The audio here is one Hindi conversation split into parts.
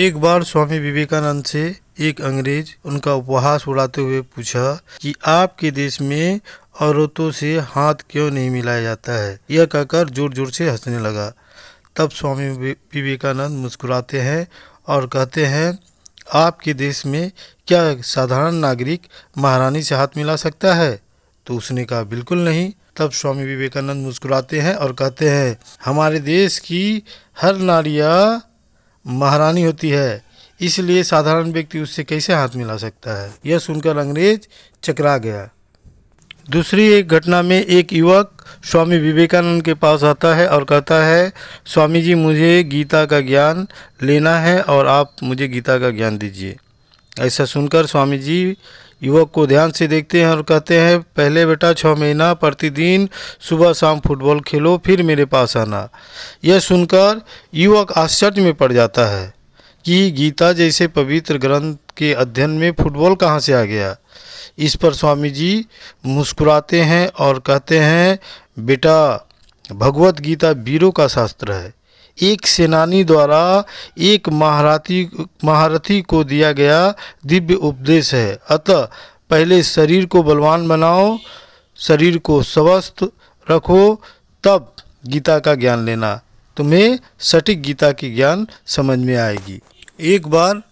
एक बार स्वामी विवेकानंद से एक अंग्रेज उनका उपहास उड़ाते हुए पूछा कि आपके देश में औरतों से हाथ क्यों नहीं मिलाया जाता है यह कहकर जोर जोर से हंसने लगा तब स्वामी विवेकानंद मुस्कुराते हैं और कहते हैं आपके देश में क्या साधारण नागरिक महारानी से हाथ मिला सकता है तो उसने कहा बिल्कुल नहीं तब स्वामी विवेकानंद मुस्कुराते हैं और कहते हैं हमारे देश की हर नारिया महारानी होती है इसलिए साधारण व्यक्ति उससे कैसे हाथ मिला सकता है यह सुनकर अंग्रेज चकरा गया दूसरी एक घटना में एक युवक स्वामी विवेकानंद के पास आता है और कहता है स्वामी जी मुझे गीता का ज्ञान लेना है और आप मुझे गीता का ज्ञान दीजिए ऐसा सुनकर स्वामी जी युवक को ध्यान से देखते हैं और कहते हैं पहले बेटा छः महीना प्रतिदिन सुबह शाम फुटबॉल खेलो फिर मेरे पास आना यह सुनकर युवक आश्चर्य में पड़ जाता है कि गीता जैसे पवित्र ग्रंथ के अध्ययन में फुटबॉल कहाँ से आ गया इस पर स्वामी जी मुस्कुराते हैं और कहते हैं बेटा भगवत गीता वीरों का शास्त्र है एक सेनानी द्वारा एक महारथी महारथी को दिया गया दिव्य उपदेश है अतः पहले शरीर को बलवान बनाओ शरीर को स्वस्थ रखो तब गीता का ज्ञान लेना तुम्हें सटीक गीता की ज्ञान समझ में आएगी एक बार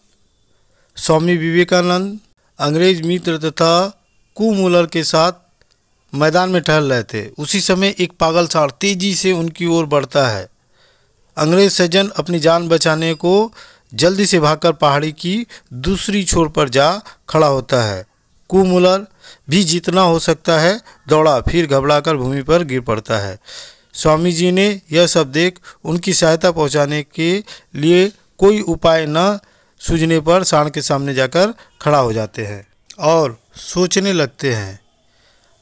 स्वामी विवेकानंद अंग्रेज मित्र तथा कुमूलर के साथ मैदान में टहल रहे थे उसी समय एक पागल साड़ तेजी से उनकी ओर बढ़ता है अंग्रेज सज्जन अपनी जान बचाने को जल्दी से भागकर पहाड़ी की दूसरी छोर पर जा खड़ा होता है कुमुलर भी जितना हो सकता है दौड़ा फिर घबराकर भूमि पर गिर पड़ता है स्वामी जी ने यह सब देख उनकी सहायता पहुंचाने के लिए कोई उपाय न सूझने पर साण के सामने जाकर खड़ा हो जाते हैं और सोचने लगते हैं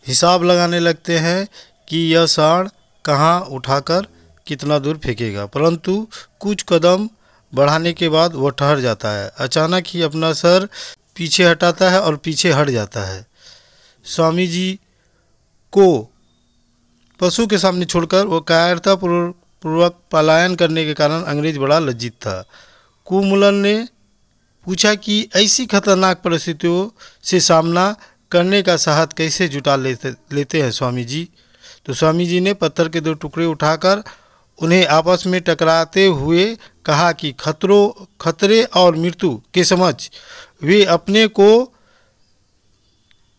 हिसाब लगाने लगते हैं कि यह साण कहाँ उठाकर कितना दूर फेंकेगा परंतु कुछ कदम बढ़ाने के बाद वह ठहर जाता है अचानक ही अपना सर पीछे हटाता है और पीछे हट जाता है स्वामी जी को पशु के सामने छोड़कर वह कायरतापूर्वक पलायन करने के कारण अंग्रेज बड़ा लज्जित था कुमुलन ने पूछा कि ऐसी खतरनाक परिस्थितियों से सामना करने का साहस कैसे जुटा लेते लेते हैं स्वामी जी तो स्वामी जी ने पत्थर के दो टुकड़े उठाकर उन्हें आपस में टकराते हुए कहा कि खतरों खतरे और मृत्यु के समझ वे अपने को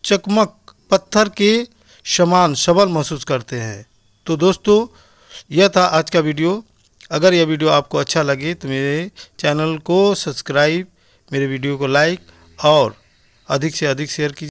चकमक पत्थर के समान सबल महसूस करते हैं तो दोस्तों यह था आज का वीडियो अगर यह वीडियो आपको अच्छा लगे तो मेरे चैनल को सब्सक्राइब मेरे वीडियो को लाइक और अधिक से अधिक शेयर कीजिए